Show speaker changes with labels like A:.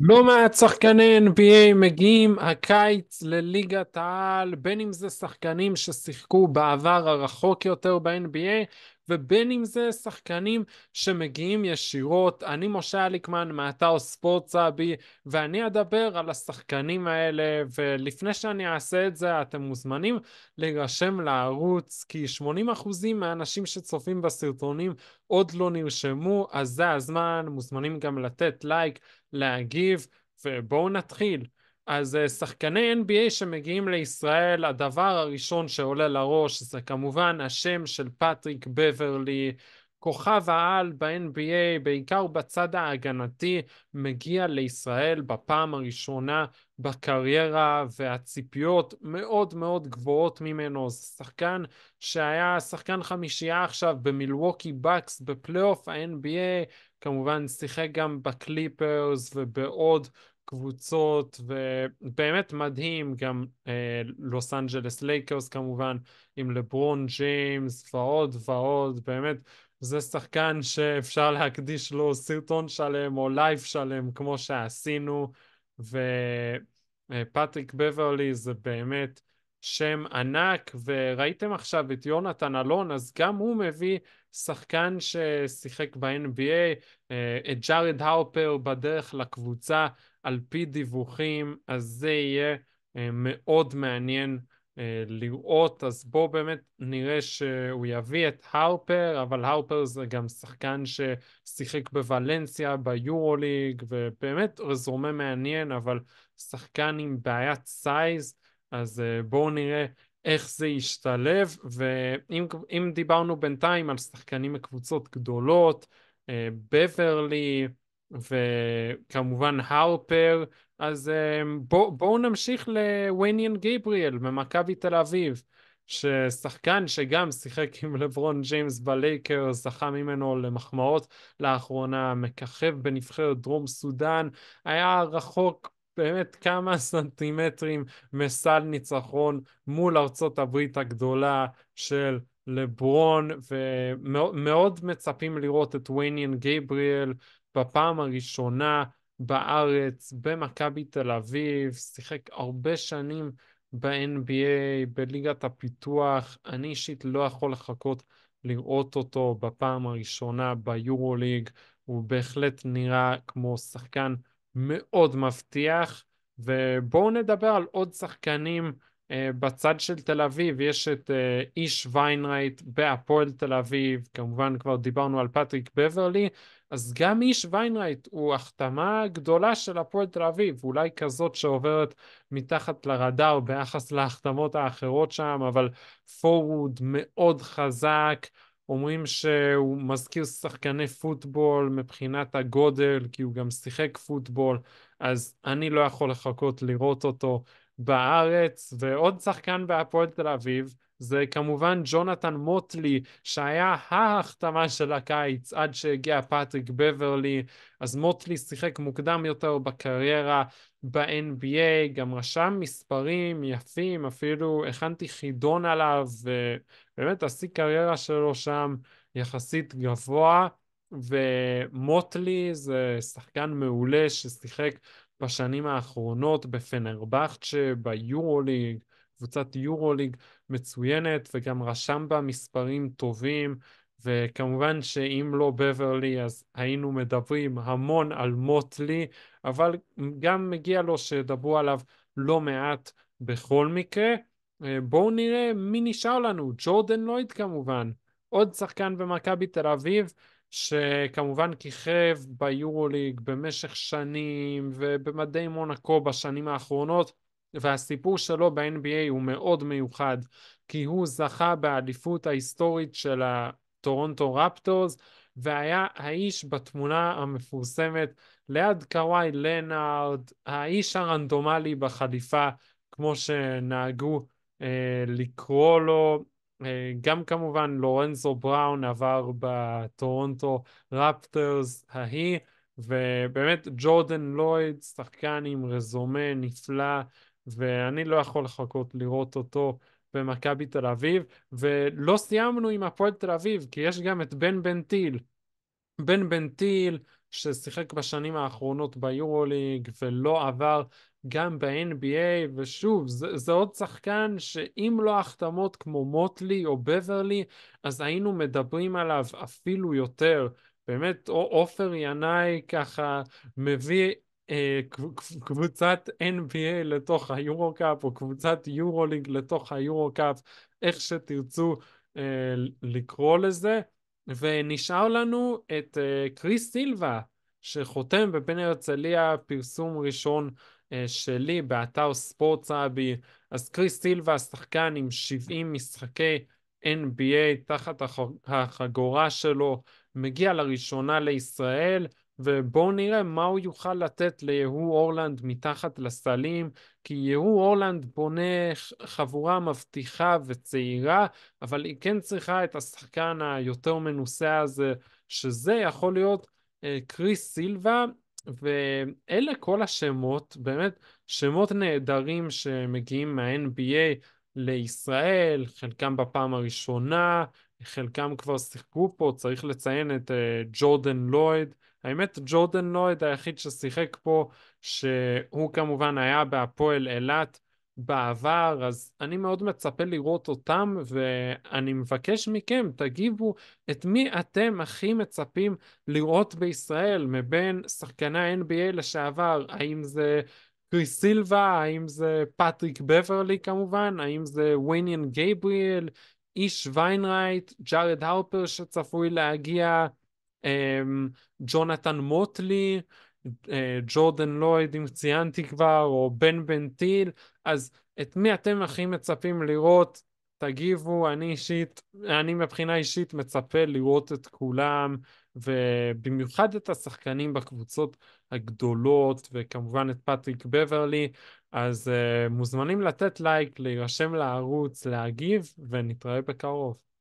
A: לא מעט שחקני NBA מגיעים הקיץ לליגת העל, בין אם זה שחקנים ששיחקו בעבר הרחוק יותר ב-NBA, ובין אם זה שחקנים שמגיעים ישירות. אני משה אליקמן מאתר ספורט סאבי, ואני אדבר על השחקנים האלה, ולפני שאני אעשה את זה, אתם מוזמנים להירשם לערוץ, כי 80% מהאנשים שצופים בסרטונים עוד לא נרשמו, אז זה הזמן, מוזמנים גם לתת לייק, להגיב, ובואו נתחיל. אז אה, שחקני NBA שמגיעים לישראל, הדבר הראשון שעולה לראש זה כמובן השם של פטריק בברלי, כוכב העל ב-NBA, בעיקר בצד ההגנתי, מגיע לישראל בפעם הראשונה בקריירה, והציפיות מאוד מאוד גבוהות ממנו. זה שחקן שהיה שחקן חמישייה עכשיו במילווקי בקס בפלייאוף ה-NBA, כמובן שיחק גם בקליפרס ובעוד קבוצות, ובאמת מדהים, גם אה, לוס אנג'לס לייקרס כמובן, עם לברון ג'יימס ועוד ועוד, באמת, זה שחקן שאפשר להקדיש לו סרטון שלם או לייב שלם, כמו שעשינו, ופטריק אה, בברלי זה באמת שם ענק, וראיתם עכשיו את יונתן אלון, אז גם הוא מביא שחקן ששיחק ב-NBA, אה, את ג'ארד האופר בדרך לקבוצה, על פי דיווחים, אז זה יהיה אה, מאוד מעניין אה, לראות, אז בואו באמת נראה שהוא יביא את הרפר, אבל הרפר זה גם שחקן ששיחק בוולנסיה, ביורוליג, ובאמת רזומה מעניין, אבל שחקן עם בעיית סייז, אז אה, בואו נראה איך זה ישתלב, ואם דיברנו בינתיים על שחקנים מקבוצות גדולות, בברלי, וכמובן הרפר, אז אמ, בואו בוא נמשיך לוויניאן גבריאל ממכבי תל אביב, ששחקן שגם שיחק עם לברון ג'יימס בלייקר, זכה ממנו למחמאות לאחרונה, מככב בנבחרת דרום סודאן, היה רחוק באמת כמה סנטימטרים מסל ניצחון מול ארצות הברית הגדולה של לברון, ומאוד מצפים לראות את וויניאן גייבריאל בפעם הראשונה בארץ, במכבי תל אביב, שיחק הרבה שנים ב-NBA, בליגת הפיתוח. אני אישית לא יכול לחכות לראות אותו בפעם הראשונה ביורוליג. הוא בהחלט נראה כמו שחקן מאוד מבטיח. ובואו נדבר על עוד שחקנים אה, בצד של תל אביב יש את אה, איש ויינרייט בהפועל תל אביב, כמובן כבר דיברנו על פטריק בברלי, אז גם איש ויינרייט הוא החתמה גדולה של הפועל תל אביב, אולי כזאת שעוברת מתחת לרדאר ביחס להחתמות האחרות שם, אבל פורוד מאוד חזק, אומרים שהוא מזכיר שחקני פוטבול מבחינת הגודל, כי הוא גם שיחק פוטבול, אז אני לא יכול לחכות לראות אותו בארץ, ועוד שחקן בהפועל תל אביב, זה כמובן ג'ונתן מוטלי, שהיה ההחתמה של הקיץ עד שהגיע פטריק בברלי, אז מוטלי שיחק מוקדם יותר בקריירה ב-NBA, גם רשם מספרים יפים, אפילו הכנתי חידון עליו, ובאמת השיא קריירה שלו שם יחסית גבוה, ומוטלי זה שחקן מעולה ששיחק בשנים האחרונות בפנרבכצ'ה, ביורוליג, קבוצת יורוליג מצוינת, וגם רשם בה מספרים טובים, וכמובן שאם לא בברלי אז היינו מדברים המון על מוטלי, אבל גם מגיע לו שידברו עליו לא מעט בכל מקרה. אה, בואו נראה מי נשאר לנו, ג'ורדן לויד כמובן, עוד שחקן במכבי תל אביב, שכמובן כיכב ביורוליג במשך שנים ובמדי מונקו בשנים האחרונות והסיפור שלו ב-NBA הוא מאוד מיוחד כי הוא זכה באליפות ההיסטורית של הטורונטו רפטורס והיה האיש בתמונה המפורסמת ליד קוואי לנארד, האיש הרנדומלי בחליפה כמו שנהגו אה, לקרוא לו אה, גם כמובן לורנזו בראון עבר בטורונטו רפטרס ההיא, ובאמת ג'ורדן לויד, שחקן עם רזומה נפלא, ואני לא יכול לחכות לראות אותו במכבי תל אביב, ולא סיימנו עם הפועל תל אביב, כי יש גם את בן בן טיל. בן בן טיל, ששיחק בשנים האחרונות ביורוליג ולא עבר גם ב-NBA, ושוב, זה, זה עוד שחקן שאם לא החתמות כמו מוטלי או בברלי, אז היינו מדברים עליו אפילו יותר. באמת, עופר ינאי ככה מביא אה, קבוצת NBA לתוך היורו-קאפ, או קבוצת יורו-ליג לתוך היורו-קאפ, איך שתרצו אה, לקרוא לזה. ונשאר לנו את אה, קריס סילבה, שחותם בפני הרצליה פרסום ראשון אה, שלי באתר ספורט סאבי. אז קריס סילבה, שחקן עם 70 משחקי NBA תחת החגורה שלו, מגיע לראשונה לישראל, ובואו נראה מה הוא יוכל לתת ליהוא אורלנד מתחת לסלים, כי יהוא אורלנד בונה חבורה מבטיחה וצעירה, אבל היא כן צריכה את השחקן היותר מנוסה הזה, שזה יכול להיות אה, קריס סילבה, ואלה כל השמות, באמת שמות נהדרים שמגיעים מה-NBA לישראל, חלקם בפעם הראשונה, חלקם כבר שיחקו פה, צריך לציין את אה, ג'ורדן לויד, האמת, ג'ורדן לויד היחיד ששיחק פה, שהוא כמובן היה בהפועל אילת בעבר, אז אני מאוד מצפה לראות אותם, ואני מבקש מכם, תגיבו את מי אתם הכי מצפים לראות בישראל מבין שחקני ה NBA לשעבר, האם זה... קריס סילבה, האם זה פטריק בברלי כמובן, האם זה וויניאן גייבריאל, איש ויינרייט, ג'ארד הרפר שצפוי להגיע, אמ, ג'ונתן מוטלי, אה, ג'ורדן לויד, אם ציינתי כבר, או בן בן טיל, אז את מי אתם הכי מצפים לראות? תגיבו, אני אישית, אני מבחינה אישית מצפה לראות את כולם, ובמיוחד את השחקנים בקבוצות הגדולות, וכמובן את פטריק בברלי, אז uh, מוזמנים לתת לייק, להירשם לערוץ, להגיב, ונתראה בקרוב.